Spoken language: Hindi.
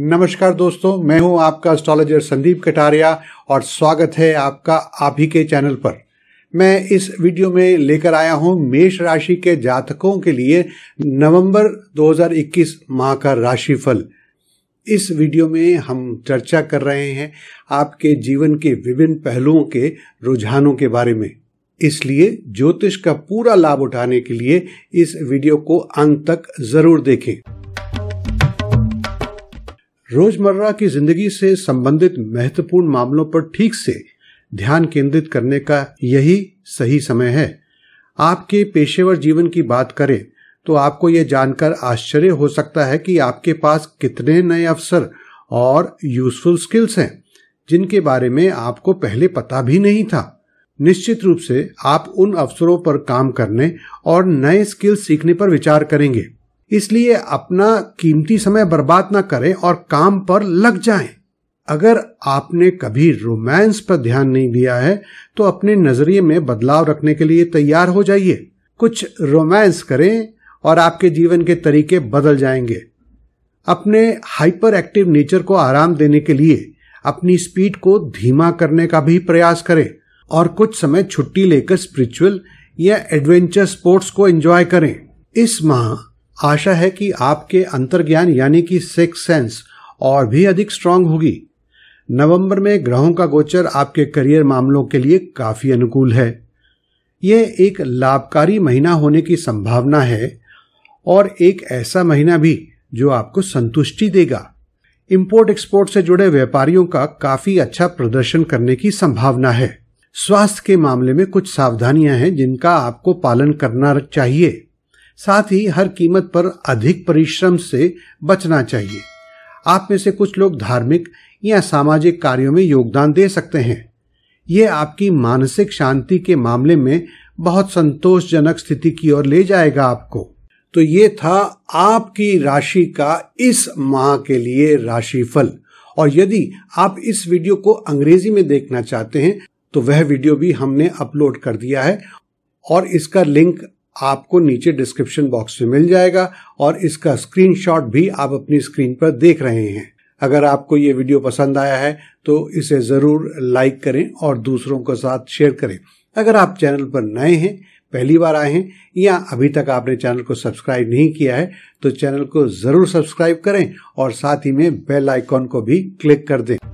नमस्कार दोस्तों मैं हूं आपका एस्ट्रोलॉजर संदीप कटारिया और स्वागत है आपका आप ही के चैनल पर मैं इस वीडियो में लेकर आया हूं मेष राशि के जातकों के लिए नवंबर 2021 माह का राशिफल इस वीडियो में हम चर्चा कर रहे हैं आपके जीवन के विभिन्न पहलुओं के रुझानों के बारे में इसलिए ज्योतिष का पूरा लाभ उठाने के लिए इस वीडियो को अंत तक जरूर देखें रोजमर्रा की जिंदगी से संबंधित महत्वपूर्ण मामलों पर ठीक से ध्यान केंद्रित करने का यही सही समय है आपके पेशेवर जीवन की बात करें तो आपको ये जानकर आश्चर्य हो सकता है कि आपके पास कितने नए अवसर और यूजफुल स्किल्स हैं जिनके बारे में आपको पहले पता भी नहीं था निश्चित रूप से आप उन अवसरों पर काम करने और नए स्किल्स सीखने पर विचार करेंगे इसलिए अपना कीमती समय बर्बाद ना करें और काम पर लग जाएं। अगर आपने कभी रोमांस पर ध्यान नहीं दिया है तो अपने नजरिए में बदलाव रखने के लिए तैयार हो जाइए कुछ रोमांस करें और आपके जीवन के तरीके बदल जाएंगे अपने हाइपर एक्टिव नेचर को आराम देने के लिए अपनी स्पीड को धीमा करने का भी प्रयास करें और कुछ समय छुट्टी लेकर स्पिरिचुअल या एडवेंचर स्पोर्ट्स को एंजॉय करें इस माह आशा है कि आपके अंतर्ज्ञान यानी कि सेक्स सेंस और भी अधिक स्ट्रांग होगी नवंबर में ग्रहों का गोचर आपके करियर मामलों के लिए काफी अनुकूल है यह एक लाभकारी महीना होने की संभावना है और एक ऐसा महीना भी जो आपको संतुष्टि देगा इंपोर्ट एक्सपोर्ट से जुड़े व्यापारियों का काफी अच्छा प्रदर्शन करने की संभावना है स्वास्थ्य के मामले में कुछ सावधानियां हैं जिनका आपको पालन करना चाहिए साथ ही हर कीमत पर अधिक परिश्रम से बचना चाहिए आप में से कुछ लोग धार्मिक या सामाजिक कार्यों में योगदान दे सकते हैं ये आपकी मानसिक शांति के मामले में बहुत संतोषजनक स्थिति की ओर ले जाएगा आपको तो ये था आपकी राशि का इस माह के लिए राशिफल और यदि आप इस वीडियो को अंग्रेजी में देखना चाहते हैं तो वह वीडियो भी हमने अपलोड कर दिया है और इसका लिंक आपको नीचे डिस्क्रिप्शन बॉक्स में मिल जाएगा और इसका स्क्रीनशॉट भी आप अपनी स्क्रीन पर देख रहे हैं अगर आपको ये वीडियो पसंद आया है तो इसे ज़रूर लाइक करें और दूसरों के साथ शेयर करें अगर आप चैनल पर नए हैं पहली बार आए हैं या अभी तक आपने चैनल को सब्सक्राइब नहीं किया है तो चैनल को ज़रूर सब्सक्राइब करें और साथ ही में बेल आइकॉन को भी क्लिक कर दें